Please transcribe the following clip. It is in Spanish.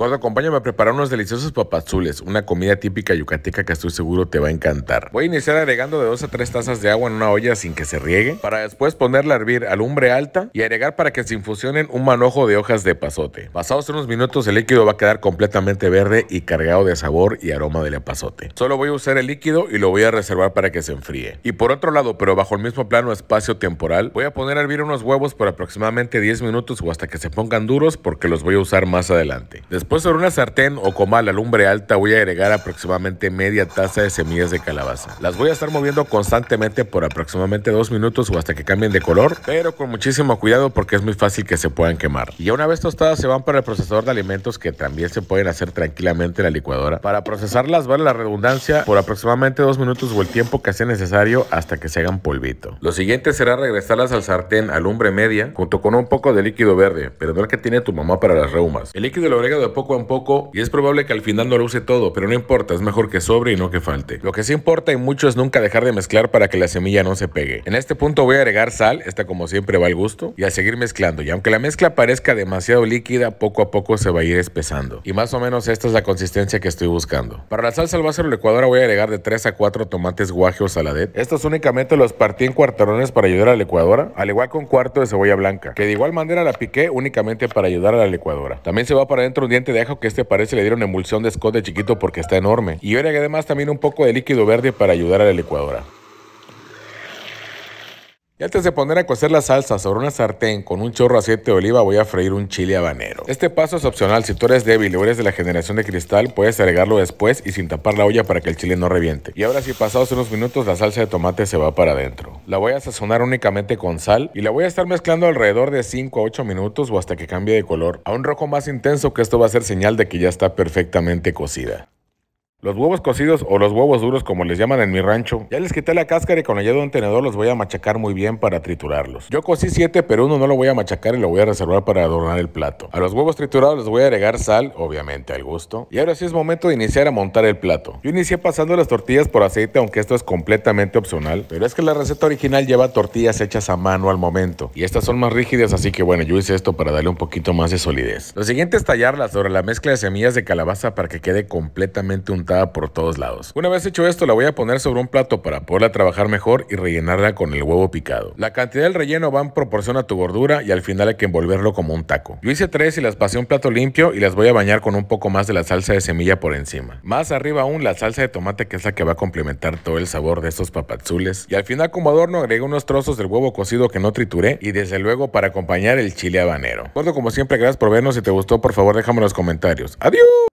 Cuando acompañe a preparar unos deliciosos papazules, una comida típica yucateca que estoy seguro te va a encantar. Voy a iniciar agregando de 2 a 3 tazas de agua en una olla sin que se riegue, para después ponerla a hervir a lumbre alta y agregar para que se infusionen un manojo de hojas de pasote. Pasados unos minutos el líquido va a quedar completamente verde y cargado de sabor y aroma del pasote. Solo voy a usar el líquido y lo voy a reservar para que se enfríe. Y por otro lado, pero bajo el mismo plano espacio temporal, voy a poner a hervir unos huevos por aproximadamente 10 minutos o hasta que se pongan duros porque los voy a usar más adelante. Pues sobre una sartén o comal a lumbre alta voy a agregar aproximadamente media taza de semillas de calabaza. Las voy a estar moviendo constantemente por aproximadamente dos minutos o hasta que cambien de color, pero con muchísimo cuidado porque es muy fácil que se puedan quemar. Y una vez tostadas se van para el procesador de alimentos que también se pueden hacer tranquilamente en la licuadora. Para procesarlas vale la redundancia por aproximadamente dos minutos o el tiempo que sea necesario hasta que se hagan polvito. Lo siguiente será regresarlas al sartén a lumbre media junto con un poco de líquido verde, pero no el que tiene tu mamá para las reumas. El líquido lo agrega de poco a poco y es probable que al final no lo use todo, pero no importa, es mejor que sobre y no que falte. Lo que sí importa y mucho es nunca dejar de mezclar para que la semilla no se pegue. En este punto voy a agregar sal, esta como siempre va al gusto, y a seguir mezclando. Y aunque la mezcla parezca demasiado líquida, poco a poco se va a ir espesando. Y más o menos esta es la consistencia que estoy buscando. Para la salsa al la licuadora voy a agregar de 3 a 4 tomates guaje o saladet. Estos únicamente los partí en cuartarones para ayudar a la licuadora, al igual que un cuarto de cebolla blanca, que de igual manera la piqué únicamente para ayudar a la licuadora. También se va para adentro un diente dejo que este parece le dieron emulsión de escote de chiquito porque está enorme. Y ahora que además también un poco de líquido verde para ayudar a la licuadora. Y antes de poner a cocer la salsa sobre una sartén con un chorro a aceite de oliva, voy a freír un chile habanero. Este paso es opcional, si tú eres débil o eres de la generación de cristal, puedes agregarlo después y sin tapar la olla para que el chile no reviente. Y ahora si pasados unos minutos la salsa de tomate se va para adentro. La voy a sazonar únicamente con sal y la voy a estar mezclando alrededor de 5 a 8 minutos o hasta que cambie de color. A un rojo más intenso que esto va a ser señal de que ya está perfectamente cocida. Los huevos cocidos o los huevos duros como les llaman en mi rancho, ya les quité la cáscara y con ayuda de un tenedor los voy a machacar muy bien para triturarlos. Yo cocí 7 pero uno no lo voy a machacar y lo voy a reservar para adornar el plato. A los huevos triturados les voy a agregar sal, obviamente al gusto. Y ahora sí es momento de iniciar a montar el plato. Yo inicié pasando las tortillas por aceite aunque esto es completamente opcional, pero es que la receta original lleva tortillas hechas a mano al momento y estas son más rígidas así que bueno yo hice esto para darle un poquito más de solidez. Lo siguiente es tallarlas sobre la mezcla de semillas de calabaza para que quede completamente un por todos lados. Una vez hecho esto, la voy a poner sobre un plato para poderla trabajar mejor y rellenarla con el huevo picado. La cantidad del relleno va en proporción a tu gordura y al final hay que envolverlo como un taco. Yo hice tres y las pasé a un plato limpio y las voy a bañar con un poco más de la salsa de semilla por encima. Más arriba aún la salsa de tomate que es la que va a complementar todo el sabor de estos papazules. Y al final como adorno agregué unos trozos del huevo cocido que no trituré y desde luego para acompañar el chile habanero. como siempre, gracias por vernos. Si te gustó, por favor déjame en los comentarios. ¡Adiós!